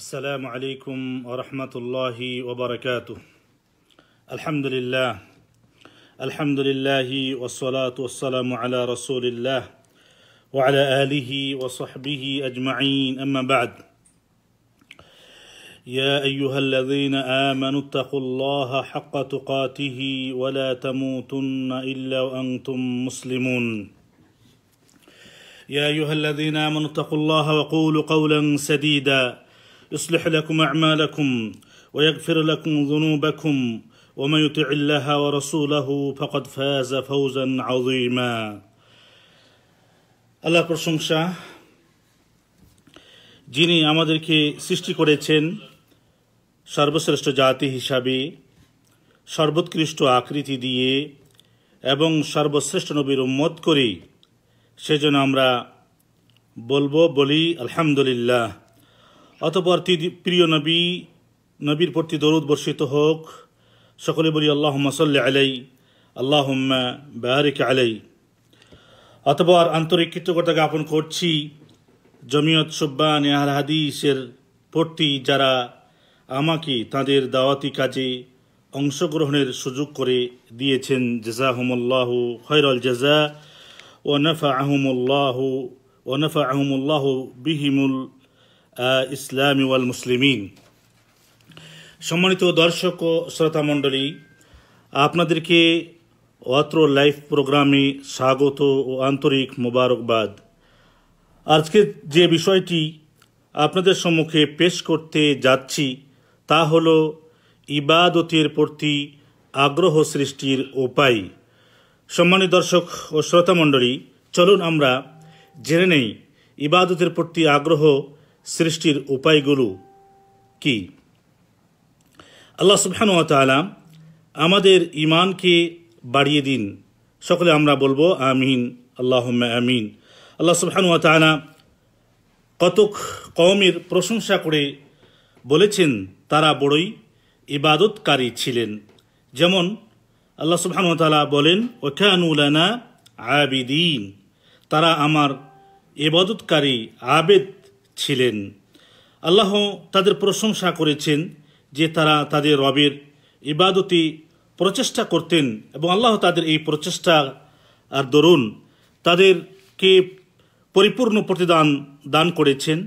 السلام عليكم ورحمة الله وبركاته الحمد لله الحمد لله والصلاة والسلام على رسول الله وعلى آله وصحبه أجمعين أما بعد يا أيها الذين آمنوا اتقوا الله حق تقاته ولا تموتن إلا وأنتم مسلمون يا أيها الذين آمنوا اتقوا الله وقولوا قولا سديدا يصلح لكم أعمالكم ويغفر لكم ذنوبكم ومن يطع الله ورسوله فقد فاز فوزا عظيما আল্লাহ প্রশংসা যিনি আমাদেরকে সৃষ্টি করেছেন সর্বশ্রেষ্ঠ জাতি হিসাবে সর্বোৎকৃষ্ট আকৃতি দিয়ে এবং সর্বশ্রেষ্ঠ নবীর উম্মত করি সেজন্য আমরা বলবো বলি আলহামদুলিল্লাহ অতপর প্রিয় নবী নবীর প্রতি দরুদ বর্ষিত হোক সকলে বলি আল্লাহ সাল্লি আলাই আল্লাহ বারিক আলাই অতপর আন্তরিক কৃতজ্ঞতা জ্ঞাপন করছি জমিয়ত সুব্বান এহার হাদিসের প্রতি যারা আমাকে তাদের দাওয়াতি কাজে অংশগ্রহণের সুযোগ করে দিয়েছেন জেজাহমুল্লাহ খৈরল জেজা ও নফা আহমুল্লাহ ও নফা আহমুল্লাহ বিহিমুল ইসলামী ওয়াল মুসলিমিন সম্মানিত দর্শক ও শ্রোতা মণ্ডলী আপনাদেরকে অত্র লাইভ প্রোগ্রামে স্বাগত ও আন্তরিক মোবারকবাদ আজকে যে বিষয়টি আপনাদের সম্মুখে পেশ করতে যাচ্ছি তা হল ইবাদতের প্রতি আগ্রহ সৃষ্টির উপায় সম্মানিত দর্শক ও শ্রোতা মণ্ডলী চলুন আমরা জেনে নেই ইবাদতের প্রতি আগ্রহ সৃষ্টির উপায়গুলো কি আল্লাহ সুবহানু তালা আমাদের ইমানকে বাড়িয়ে দিন সকলে আমরা বলবো আমিন আল্লাহ আমিন আল্লাহ সুবহানু তালা কতক কওমের প্রশংসা করে বলেছেন তারা বড়ই ইবাদতকারী ছিলেন যেমন আল্লাহ সুবহানু তালা বলেন ওখানুলানা আবিদিন তারা আমার ইবাদতকারী আবেদ ছিলেন আল্লাহ তাদের প্রশংসা করেছেন যে তারা তাদের রবের ইবাদতি প্রচেষ্টা করতেন এবং আল্লাহ তাদের এই প্রচেষ্টা আর দরুন তাদেরকে পরিপূর্ণ প্রতিদান দান করেছেন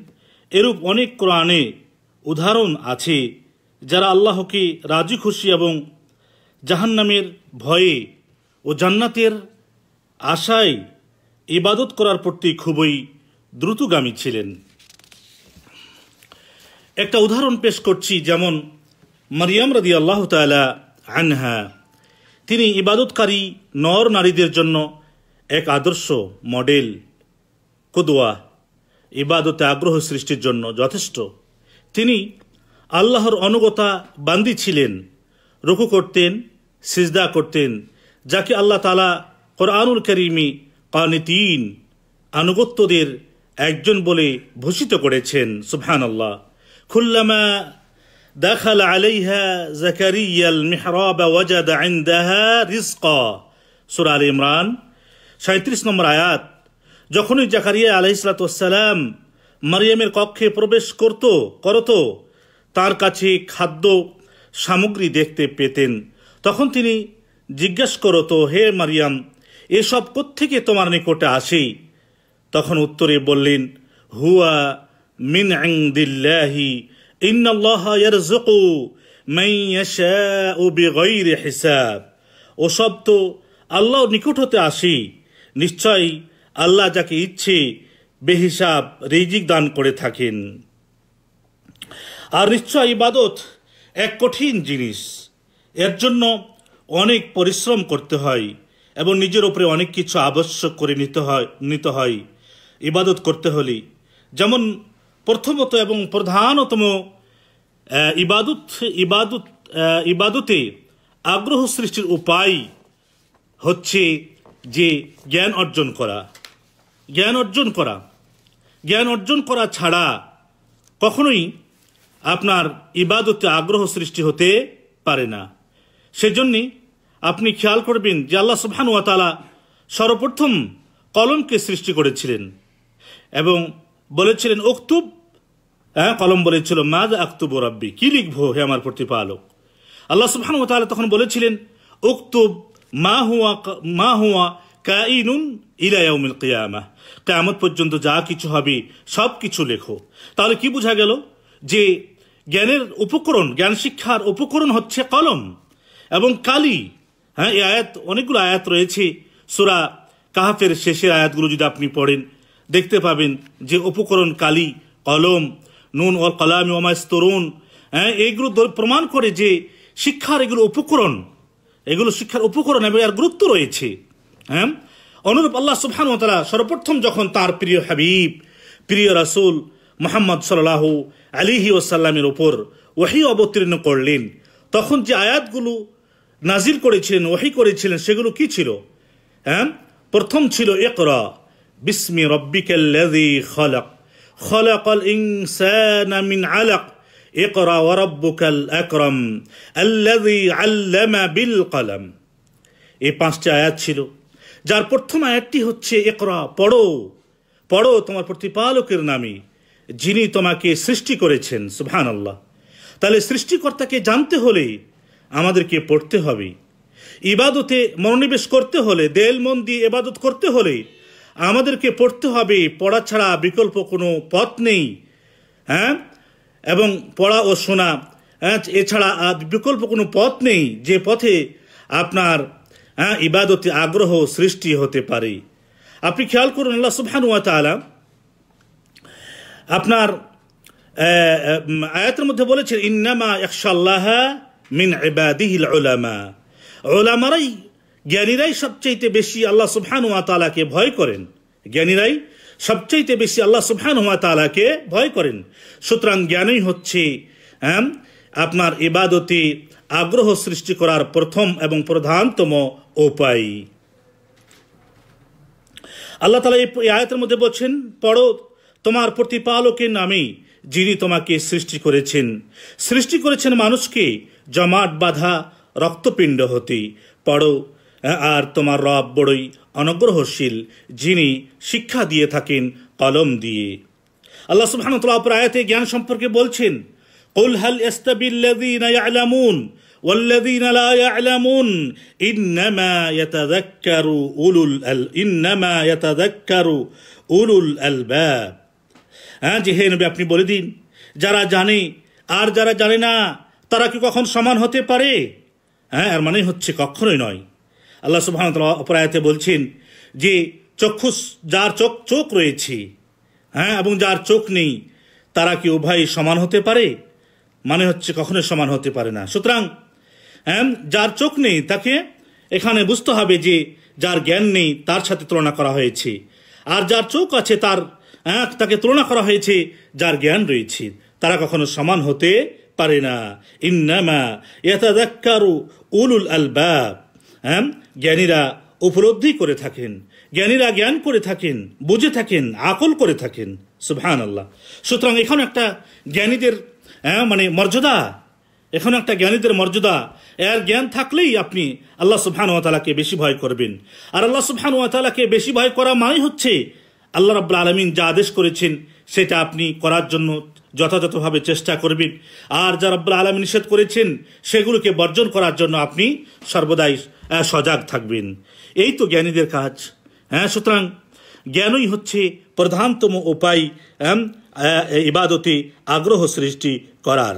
এরূপ অনেক কোরআনে উদাহরণ আছে যারা আল্লাহকে রাজি খুশি এবং জাহান্নামের ভয়ে ও জান্নাতের আশায় ইবাদত করার প্রতি খুবই দ্রুতগামী ছিলেন একটা উদাহরণ পেশ করছি যেমন মারিয়াম রাদি আল্লাহ তালা আনহা তিনি ইবাদতকারী নর নারীদের জন্য এক আদর্শ মডেল কুদোয়া ইবাদতে আগ্রহ সৃষ্টির জন্য যথেষ্ট তিনি আল্লাহর অনুগতা বান্দি ছিলেন রুকু করতেন সিজদা করতেন যাকে আল্লাহ তালা কোরআনুল করিমি কানিতিন আনুগত্যদের একজন বলে ভূষিত করেছেন সুফহান আল্লাহ كلما دخل عليها زكريا المحراب وجد عندها رزقا سورة আল ইমরান সাঁত্রিশ নম্বর আয়াত যখনই জাকারিয়া সালাম মারিয়ামের কক্ষে প্রবেশ করত করত তার কাছে খাদ্য সামগ্রী দেখতে পেতেন তখন তিনি জিজ্ঞেস করত হে মারিয়াম এসব কোত্থেকে তোমার নিকটে আসি তখন উত্তরে বললেন হুয়া মিন ইংদিল্লাহি ইন্নাল্লাহ ইয়ারযুকু মান ইয়াশাউ বিগাইরি হিসাব ওসব তো আল্লাহর নিকট হতে আসি নিশ্চয়ই আল্লাহ যাকে ইচ্ছে বেহিসাব রিজিক দান করে থাকেন আর নিশ্চয় ইবাদত এক কঠিন জিনিস এর জন্য অনেক পরিশ্রম করতে হয় এবং নিজের উপরে অনেক কিছু আবশ্যক করে নিতে হয় নিতে হয় ইবাদত করতে হলে যেমন প্রথমত এবং প্রধানতম ইবাদত ইবাদত ইবাদতে আগ্রহ সৃষ্টির উপায় হচ্ছে যে জ্ঞান অর্জন করা জ্ঞান অর্জন করা জ্ঞান অর্জন করা ছাড়া কখনোই আপনার ইবাদতে আগ্রহ সৃষ্টি হতে পারে না সেজন্যে আপনি খেয়াল করবেন যে আল্লাহ সুবহান সর্বপ্রথম কলমকে সৃষ্টি করেছিলেন এবং বলেছিলেন অক্তুব হ্যাঁ কলম বলেছিল মাদ আক্তুব রাব্বি কি লিখবো হে আমার প্রতিপালক আল্লাহ সুহান ও তাহলে তখন বলেছিলেন অক্তুব মা হুয়া মা হুয়া কাইনুন ইলায়াউমিল কিয়ামা কেয়ামত পর্যন্ত যা কিছু হবে সব কিছু লেখো তাহলে কি বোঝা গেল যে জ্ঞানের উপকরণ জ্ঞান শিক্ষার উপকরণ হচ্ছে কলম এবং কালি হ্যাঁ এই আয়াত অনেকগুলো আয়াত রয়েছে সুরা কাহাফের শেষের আয়াতগুলো যদি আপনি পড়েন দেখতে পাবেন যে উপকরণ কালি কলম নুন ও কালাম ওমায় তরুণ হ্যাঁ এইগুলো প্রমাণ করে যে শিক্ষার এগুলো উপকরণ এগুলো শিক্ষার উপকরণ এবং এর গুরুত্ব রয়েছে হ্যাঁ অনুরূপ আল্লাহ সুবহান তালা সর্বপ্রথম যখন তার প্রিয় হাবিব প্রিয় রাসুল মোহাম্মদ সাল্লাহ আলিহি ওসাল্লামের ওপর ওহি অবতীর্ণ করলেন তখন যে আয়াতগুলো নাজির করেছিলেন ওহি করেছিলেন সেগুলো কি ছিল হ্যাঁ প্রথম ছিল একরা বিসমি রব্বিকাল্লাযী খলাক খলাকাল ইনসানা মিন আলাক اقرأ وربك الأكرم الذي علم بالقلم এই পাঁচটি আয়াত ছিল যার প্রথম আয়াতটি হচ্ছে একরা পড়ো পড়ো তোমার প্রতিপালকের নামে যিনি তোমাকে সৃষ্টি করেছেন সুবহান আল্লাহ তাহলে সৃষ্টিকর্তাকে জানতে হলে আমাদেরকে পড়তে হবে ইবাদতে মনোনিবেশ করতে হলে দেল মন দিয়ে ইবাদত করতে হলে আমাদেরকে পড়তে হবে পড়া ছাড়া বিকল্প কোনো পথ নেই হ্যাঁ এবং পড়া ও শোনা হ্যাঁ? এছাড়া বিকল্প কোনো পথ নেই যে পথে আপনার হ্যাঁ, ইবাদতে আগ্রহ সৃষ্টি হতে পারে আপনি খেয়াল করুন আল্লাহ সুবহান ওয়া তালা আপনার আয়াতের মধ্যে বলেছেন ইন্নামা একশাল্লাহ মিন এবাদিহিল ওলামা ওলামারাই জ্ঞানীরাই সবচাইতে বেশি আল্লাহ সুবহান হুয়া তালাকে ভয় করেন জ্ঞানীরাই সবচাইতে বেশি আল্লাহ সুবহান হুয়া তালাকে ভয় করেন সুতরাং জ্ঞানই হচ্ছে হ্যাঁ, আপনার ইবাদতে আগ্রহ সৃষ্টি করার প্রথম এবং প্রধানতম উপায় আল্লাহ তালা এই আয়তের মধ্যে বলছেন পড়ো তোমার প্রতিপালকের নামে যিনি তোমাকে সৃষ্টি করেছেন সৃষ্টি করেছেন মানুষকে জমাট বাঁধা রক্তপিণ্ড হতে পড়ো আর তোমার রব বড়ই অনগ্রহশীল যিনি শিক্ষা দিয়ে থাকেন কলম দিয়ে আল্লাহ সুবহানতলা অপর আয়াতে জ্ঞান সম্পর্কে বলছেন قل هل يستبي الذين يعلمون والذين لا يعلمون إنما يتذكر أولو إنما يتذكر أولو الألباب হ্যাঁ যে হে নবী আপনি বলে দিন যারা জানে আর যারা জানে না তারা কি কখন সমান হতে পারে হ্যাঁ আর মানে হচ্ছে কখনোই নয় আল্লাহ সুবাহ অপরায়তে বলছেন যে চক্ষুষ যার চোখ চোখ রয়েছে হ্যাঁ এবং যার চোখ নেই তারা কি উভয় সমান হতে পারে মানে হচ্ছে কখনো সমান হতে পারে না সুতরাং হ্যাঁ যার চোখ নেই তাকে এখানে বুঝতে হবে যে যার জ্ঞান নেই তার সাথে তুলনা করা হয়েছে আর যার চোখ আছে তার হ্যাঁ, তাকে তুলনা করা হয়েছে যার জ্ঞান রয়েছে তারা কখনো সমান হতে পারে না ইন্নামা ইয়াতাদাক্কারু উলুল আলবাব হ্যাঁ জ্ঞানীরা উপলব্ধি করে থাকেন জ্ঞানীরা জ্ঞান করে থাকেন বুঝে থাকেন আকল করে থাকেন সুবহান আল্লাহ সুতরাং এখন একটা জ্ঞানীদের হ্যাঁ, মানে মর্যাদা এখন একটা জ্ঞানীদের মর্যাদা এর জ্ঞান থাকলেই আপনি আল্লাহ সুবহান ওয়াতালাকে বেশি ভয় করবেন আর আল্লাহ সুবহান ওয়াতালাকে বেশি ভয় করা মানে হচ্ছে আল্লাহ রাব্লা আলমিন যা আদেশ করেছেন সেটা আপনি করার জন্য যথাযথভাবে চেষ্টা করবেন আর যা রব্লা আলমী নিষেধ করেছেন সেগুলোকে বর্জন করার জন্য আপনি সর্বদাই হ্যাঁ, সজাগ থাকবেন এই তো জ্ঞানীদের কাজ হ্যাঁ সুতরাং জ্ঞানই হচ্ছে প্রধানতম উপায় হ্যাঁ, ইবাদতে আগ্রহ সৃষ্টি করার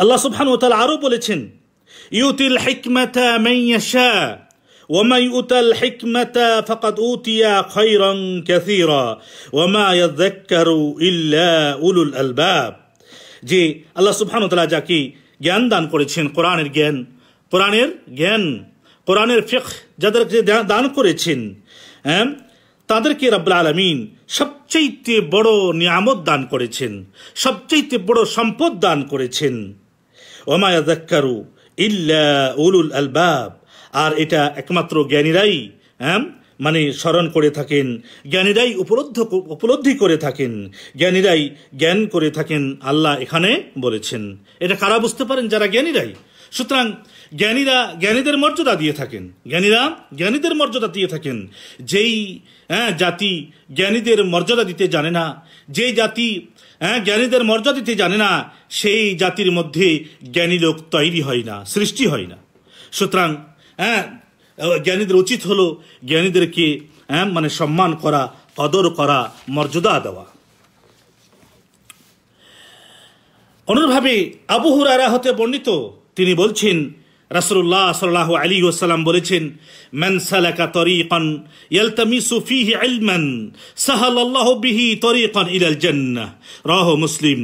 আল্লাহ সুফান ও তালা আরও বলেছেন ইউতিল ومن يؤت الحكمة فقد أوتي خيرا كثيرا وما يذكر إلا أولو الألباب যে আল্লাহ সুফান তালা যাকে জ্ঞান দান করেছেন কোরআনের জ্ঞান কোরআনের জ্ঞান কোরআনের ফেক যাদেরকে দান করেছেন হ্যাঁ তাদেরকে রব্লা আলমিন সবচেয়ে বড় নিয়ামত দান করেছেন সবচেয়ে বড় সম্পদ দান করেছেন ওমায়া দাক্কারু ইল্লা উলুল আলবাব আর এটা একমাত্র জ্ঞানীরাই হ্যাঁ মানে স্মরণ করে থাকেন জ্ঞানীরাই উপলব্ধ উপলব্ধি করে থাকেন জ্ঞানীরাই জ্ঞান করে থাকেন আল্লাহ এখানে বলেছেন এটা কারা বুঝতে পারেন যারা জ্ঞানীরাই সুতরাং জ্ঞানীরা জ্ঞানীদের মর্যাদা দিয়ে থাকেন জ্ঞানীরা জ্ঞানীদের মর্যাদা দিয়ে থাকেন যেই হ্যাঁ জাতি জ্ঞানীদের মর্যাদা দিতে জানে না যে জাতি হ্যাঁ জ্ঞানীদের মর্যাদা দিতে জানে না সেই জাতির মধ্যে জ্ঞানী লোক তৈরি হয় না সৃষ্টি হয় না সুতরাং হ্যাঁ জ্ঞানীদের উচিত হলো জ্ঞানীদেরকে হ্যাঁ মানে সম্মান করা কদর করা মর্যাদা দেওয়া অনুরভাবে আবু হুরারা হতে বর্ণিত তিনি বলছেন রাসুল্লাহ সাল্লাহ আলী ওসালাম বলেছেন মান সালাকা তরিকন ইয়ালতামিসু ফিহি ইলমান সাহালাল্লাহু বিহি তরিকন ইলাল জান্নাহ রাহ মুসলিম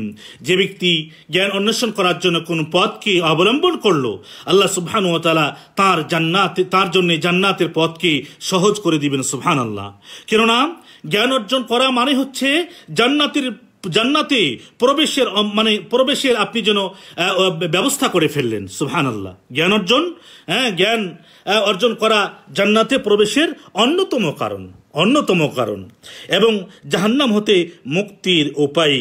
যে ব্যক্তি জ্ঞান অন্বেষণ করার জন্য কোন পথকে অবলম্বন করলো আল্লাহ সুবহানাহু ওয়া তাআলা তার জান্নাত তার জন্য জান্নাতের পথকে সহজ করে দিবেন সুবহানাল্লাহ কেননা জ্ঞান অর্জন করা মানে হচ্ছে জান্নাতের জান্নাতে প্রবেশের মানে প্রবেশের আপনি যেন ব্যবস্থা করে ফেললেন সুহান আল্লাহ জ্ঞান অর্জন হ্যাঁ জ্ঞান অর্জন করা জান্নাতে প্রবেশের অন্যতম কারণ অন্যতম কারণ এবং জাহান্নাম হতে মুক্তির উপায়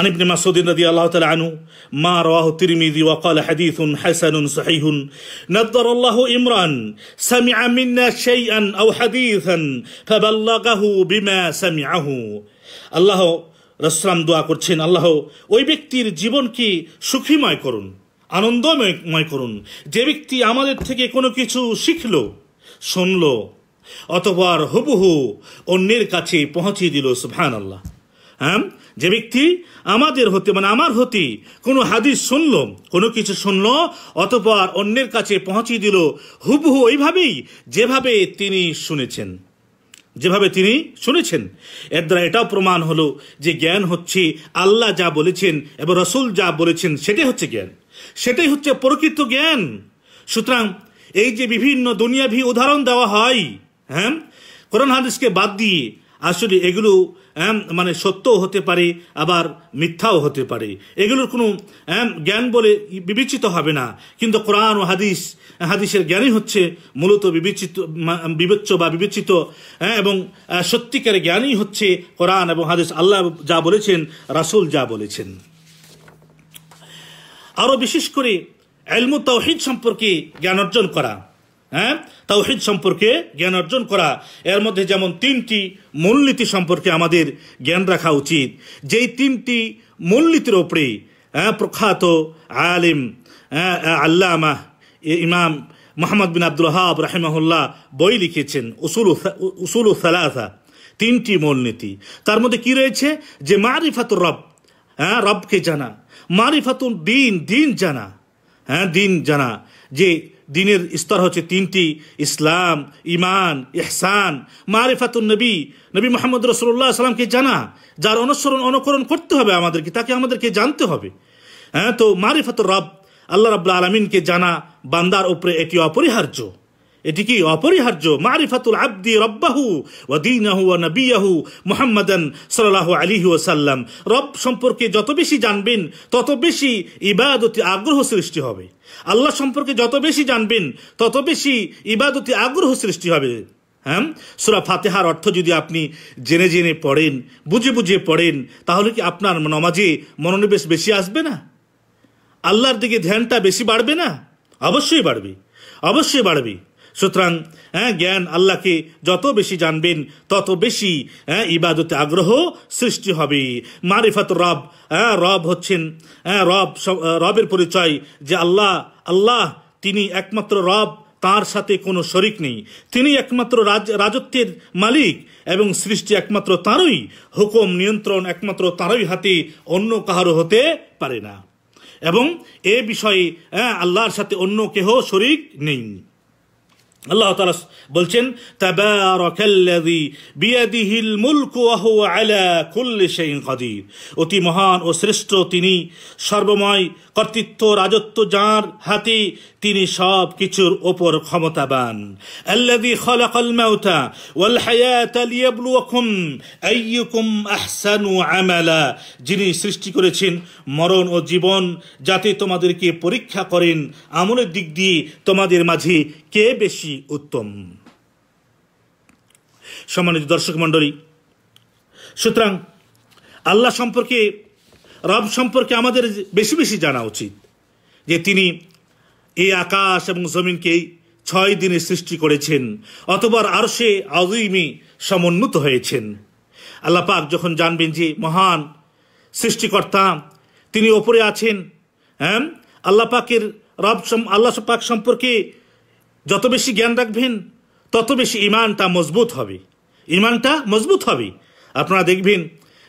عن ابن مسعود رضي الله تعالى عنه ما رواه الترمذي وقال حديث حسن صحيح نظر الله امرا سمع منا شيئا او حديثا فبلغه সামি سمعه আল্লাহ রসলাম দোয়া করছেন আল্লাহ ওই ব্যক্তির জীবনকে সুখীময় করুন আনন্দময় করুন যে ব্যক্তি আমাদের থেকে কোনো কিছু শিখল শুনল অতবার হুবহু অন্যের কাছে পৌঁছিয়ে দিল সুফান আল্লাহ হ্যাঁ যে ব্যক্তি আমাদের হতে মানে আমার হতে কোনো হাদিস শুনল কোনো কিছু শুনল অতপর অন্যের কাছে পৌঁছিয়ে দিল হুবহু ওইভাবেই যেভাবে তিনি শুনেছেন যেভাবে তিনি শুনেছেন এর দ্বারা এটাও প্রমাণ হলো যে জ্ঞান হচ্ছে আল্লাহ যা বলেছেন এবং রসুল যা বলেছেন সেটাই হচ্ছে জ্ঞান সেটাই হচ্ছে প্রকৃত জ্ঞান সুতরাং এই যে বিভিন্ন দুনিয়াভি উদাহরণ দেওয়া হয় হ্যাঁ কোরআন হাদিসকে বাদ দিয়ে আসলে এগুলো মানে সত্যও হতে পারে আবার মিথ্যাও হতে পারে এগুলোর কোনো জ্ঞান বলে বিবেচিত হবে না কিন্তু কোরআন ও হাদিস হাদিসের জ্ঞানই হচ্ছে মূলত বিবেচিত বিবেচ্য বা বিবেচিত এবং সত্যিকার জ্ঞানই হচ্ছে কোরআন এবং হাদিস আল্লাহ যা বলেছেন রাসুল যা বলেছেন আরও বিশেষ করে এলমু তৌহিদ সম্পর্কে জ্ঞান অর্জন করা হ্যাঁ তাওহিদ সম্পর্কে জ্ঞান অর্জন করা এর মধ্যে যেমন তিনটি মূলনীতি সম্পর্কে আমাদের জ্ঞান রাখা উচিত যেই তিনটি মূলনীতির ওপরে হ্যাঁ প্রখ্যাত আলিম হ্যাঁ, আল্লামা ইমাম মোহাম্মদ বিন আব্দুল হাব রাহেমহল্লা বই লিখেছেন উসুল উসুল সালাসা তিনটি মূলনীতি তার মধ্যে কি রয়েছে যে মারিফাতুর রব হ্যাঁ রবকে জানা মারিফাতুল দিন দিন জানা হ্যাঁ দিন জানা যে দিনের স্তর হচ্ছে তিনটি ইসলাম ইমান ইহসান মারিফাতুল নবী নবী মোহাম্মদ রসুল্লাহ সাল্লামকে জানা যার অনুসরণ অনুকরণ করতে হবে আমাদেরকে তাকে আমাদেরকে জানতে হবে হ্যাঁ তো মারিফাতুর রব আল্লাহ রাবুল্লা আলমিনকে জানা বান্দার উপরে এটি অপরিহার্য এটি কি অপরিহার্য মারিফাতুল আব্দি রব্বাহু ও দিনাহু ও নবিয়াহু মোহাম্মদন সাল্লাহ আলিহি সাল্লাম রব সম্পর্কে যত বেশি জানবেন তত বেশি ইবাদতি আগ্রহ সৃষ্টি হবে আল্লাহ সম্পর্কে যত বেশি জানবেন তত বেশি ইবাদতি আগ্রহ সৃষ্টি হবে হ্যাঁ সুরা ফাতেহার অর্থ যদি আপনি জেনে জেনে পড়েন বুঝে বুঝে পড়েন তাহলে কি আপনার নমাজে মনোনিবেশ বেশি আসবে না আল্লাহর দিকে ধ্যানটা বেশি বাড়বে না অবশ্যই বাড়বে অবশ্যই বাড়বে সুতরাং হ্যাঁ জ্ঞান আল্লাহকে যত বেশি জানবেন তত বেশি হ্যাঁ ইবাদতে আগ্রহ সৃষ্টি হবে মারিফাত রব হ্যাঁ রব হচ্ছেন হ্যাঁ রব রবের পরিচয় যে আল্লাহ আল্লাহ তিনি একমাত্র রব তার সাথে কোনো শরিক নেই তিনি একমাত্র রাজ রাজত্বের মালিক এবং সৃষ্টি একমাত্র তাঁরই হুকুম নিয়ন্ত্রণ একমাত্র তাঁরই হাতে অন্য কাহারও হতে পারে না এবং এ বিষয়ে হ্যাঁ, আল্লাহর সাথে অন্য কেহ শরিক নেই আল্লাহ তালা বলছেন তাবারাকাল্লাযী বিয়াদিহিল মুলকু ওয়া হুয়া আলা কুল্লি শাইইন কাদির অতি মহান ও শ্রেষ্ঠ তিনি সর্বময় কর্তৃত্ব রাজত্ব যাঁর হাতে তিনি সব কিছুর ওপর ক্ষমতাবান আল্লাযী খালাকাল মাউতা ওয়াল হায়াতা লিয়াবলুয়াকুম আইয়ুকুম আহসানু আমালা যিনি সৃষ্টি করেছেন মরণ ও জীবন যাতে তোমাদেরকে পরীক্ষা করেন আমলের দিক দিয়ে তোমাদের মাঝে কে বেশি উত্তম সম্মানিত দর্শক মন্ডলী সুতরাং আল্লাহ সম্পর্কে রব সম্পর্কে আমাদের বেশি বেশি জানা উচিত যে তিনি এই আকাশ এবং জমিনকে ছয় দিনে সৃষ্টি করেছেন অথবা আর সে আজিমে সমুন্নত হয়েছেন আল্লাহ পাক যখন জানবেন যে মহান সৃষ্টিকর্তা তিনি ওপরে আছেন হ্যাঁ আল্লাহ পাকের রব আল্লাহ পাক সম্পর্কে যত বেশি জ্ঞান রাখবেন তত বেশি ইমানটা মজবুত হবে ইমানটা মজবুত হবে আপনারা দেখবেন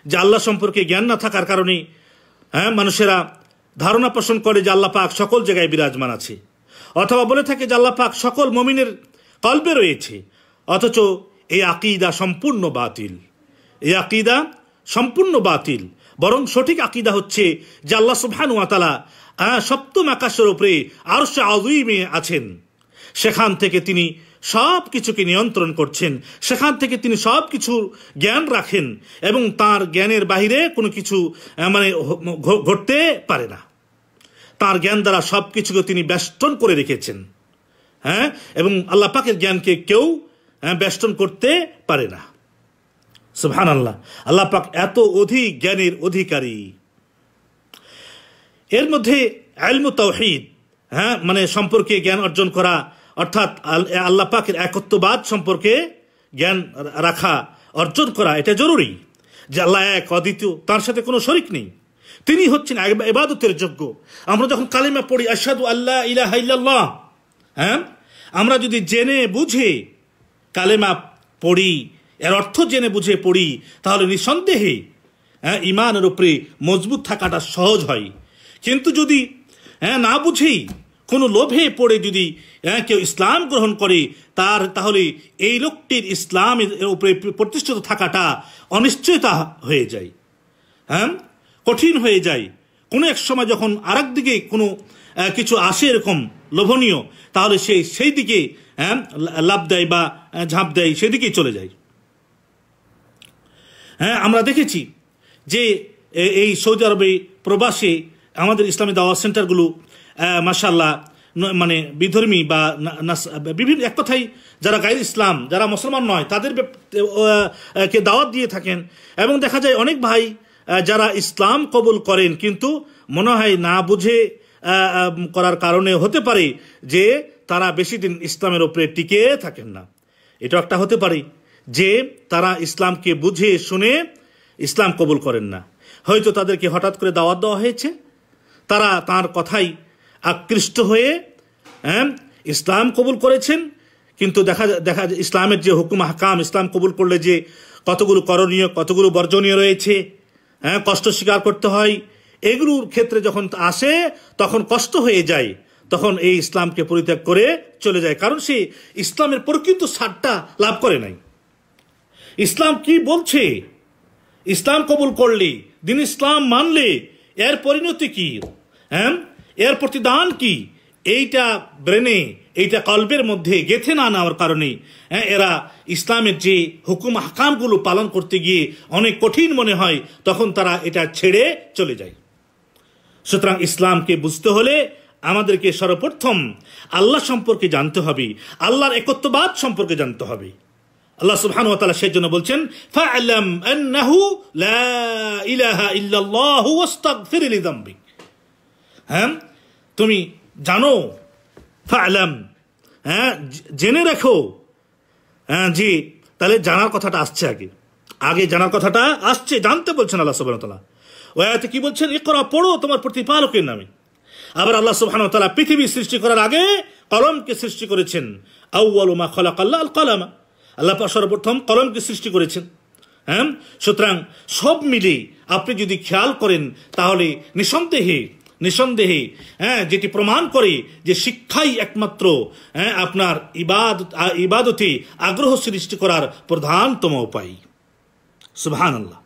যে আল্লাহ সম্পর্কে জ্ঞান না থাকার কারণে হ্যাঁ মানুষেরা ধারণা পোষণ করে যে আল্লাহ পাক সকল জায়গায় বিরাজমান আছে অথবা বলে থাকে যে আল্লাহ পাক সকল মমিনের কল্পে রয়েছে অথচ এই আকিদা সম্পূর্ণ বাতিল এই আকিদা সম্পূর্ণ বাতিল বরং সঠিক আকিদা হচ্ছে যে আল্লাহ সুবহানু সপ্তম আকাশের ওপরে আরো সে আছেন সেখান থেকে তিনি সব কিছুকে নিয়ন্ত্রণ করছেন সেখান থেকে তিনি সব কিছু জ্ঞান রাখেন এবং তার জ্ঞানের বাহিরে কোনো কিছু মানে ঘটতে পারে না তার জ্ঞান দ্বারা সব কিছুকে তিনি ব্যষ্টন করে রেখেছেন হ্যাঁ এবং আল্লাহ পাকের জ্ঞানকে কেউ ব্যষ্টন করতে পারে না সুহান আল্লাহ আল্লাহ পাক এত অধিক জ্ঞানের অধিকারী এর মধ্যে আলম তৌহিদ হ্যাঁ মানে সম্পর্কে জ্ঞান অর্জন করা অর্থাৎ আল্লাহ পাকের একত্ববাদ সম্পর্কে জ্ঞান রাখা অর্জন করা এটা জরুরি যে আল্লাহ এক অদ্বিতীয় তার সাথে কোনো শরিক নেই তিনি হচ্ছেন এবাদতের যোগ্য আমরা যখন কালিমা পড়ি আসাদু আল্লাহ ইলাহা হ্যাঁ আমরা যদি জেনে বুঝে কালেমা পড়ি এর অর্থ জেনে বুঝে পড়ি তাহলে নিঃসন্দেহে হ্যাঁ ইমানের উপরে মজবুত থাকাটা সহজ হয় কিন্তু যদি হ্যাঁ না বুঝেই কোনো লোভে পড়ে যদি হ্যাঁ, কেউ ইসলাম গ্রহণ করে তার তাহলে এই লোকটির ইসলামের উপরে প্রতিষ্ঠিত থাকাটা অনিশ্চয়তা হয়ে যায় হ্যাঁ কঠিন হয়ে যায় কোনো এক সময় যখন আর দিকে কোনো কিছু আসে এরকম লোভনীয় তাহলে সে সেই দিকে হ্যাঁ, লাভ দেয় বা ঝাঁপ দেয় সেদিকেই চলে যায় হ্যাঁ আমরা দেখেছি যে এই সৌদি আরবে প্রবাসে আমাদের ইসলামী দাওয়া সেন্টারগুলো মাসাল্লাহ মানে বিধর্মী বা বিভিন্ন এক কথাই যারা গাইর ইসলাম যারা মুসলমান নয় তাদের কে দাওয়াত দিয়ে থাকেন এবং দেখা যায় অনেক ভাই যারা ইসলাম কবুল করেন কিন্তু মনে হয় না বুঝে করার কারণে হতে পারে যে তারা বেশি দিন ইসলামের ওপরে টিকে থাকেন না এটা একটা হতে পারে যে তারা ইসলামকে বুঝে শুনে ইসলাম কবুল করেন না হয়তো তাদেরকে হঠাৎ করে দাওয়াত দেওয়া হয়েছে তারা তার কথাই আকৃষ্ট হয়ে হ্যাঁ ইসলাম কবুল করেছেন কিন্তু দেখা দেখা ইসলামের যে হুকুম হাকাম ইসলাম কবুল করলে যে কতগুলো করণীয় কতগুলো বর্জনীয় রয়েছে হ্যাঁ কষ্ট স্বীকার করতে হয় এগুলোর ক্ষেত্রে যখন আসে তখন কষ্ট হয়ে যায় তখন এই ইসলামকে পরিত্যাগ করে চলে যায় কারণ সে ইসলামের প্রকৃত সারটা লাভ করে নাই ইসলাম কি বলছে ইসলাম কবুল করলে দিন ইসলাম মানলে এর পরিণতি কি হ্যাঁ এর প্রতিদান কি এইটা ব্রেনে এইটা কল্পের মধ্যে গেথে না নেওয়ার কারণে হ্যাঁ, এরা ইসলামের যে হুকুম হাকামগুলো পালন করতে গিয়ে অনেক কঠিন মনে হয় তখন তারা এটা ছেড়ে চলে যায় সুতরাং ইসলামকে বুঝতে হলে আমাদেরকে সর্বপ্রথম আল্লাহ সম্পর্কে জানতে হবে আল্লাহর একত্ববাদ সম্পর্কে জানতে হবে আল্লাহ ও তালা সেই জন্য বলছেন ফা আন্নাহু লা ইলাহা ইল্লাল্লাহু ওয়াস্তাগফির লিযামবিক হ্যাঁ তুমি জানো ফালাম হ্যাঁ জেনে রেখো হ্যাঁ জি তাহলে জানার কথাটা আসছে আগে আগে জানার কথাটা আসছে জানতে বলছেন আল্লাহ সুবাহ ওয়াতে কি বলছেন এ করা পড়ো তোমার প্রতিপালকের নামে আবার আল্লাহ সুবহান তালা পৃথিবী সৃষ্টি করার আগে কলমকে সৃষ্টি করেছেন আউ্বালুমা খলা কাল্লা আল কলামা আল্লাহ সর্বপ্রথম কলমকে সৃষ্টি করেছেন হ্যাঁ সুতরাং সব মিলে আপনি যদি খেয়াল করেন তাহলে নিঃসন্দেহে নিঃসন্দেহে হ্যাঁ যেটি প্রমাণ করে যে শিক্ষাই একমাত্র হ্যাঁ আপনার ইবাদ ইবাদতে আগ্রহ সৃষ্টি করার প্রধানতম উপায় সুবাহ আল্লাহ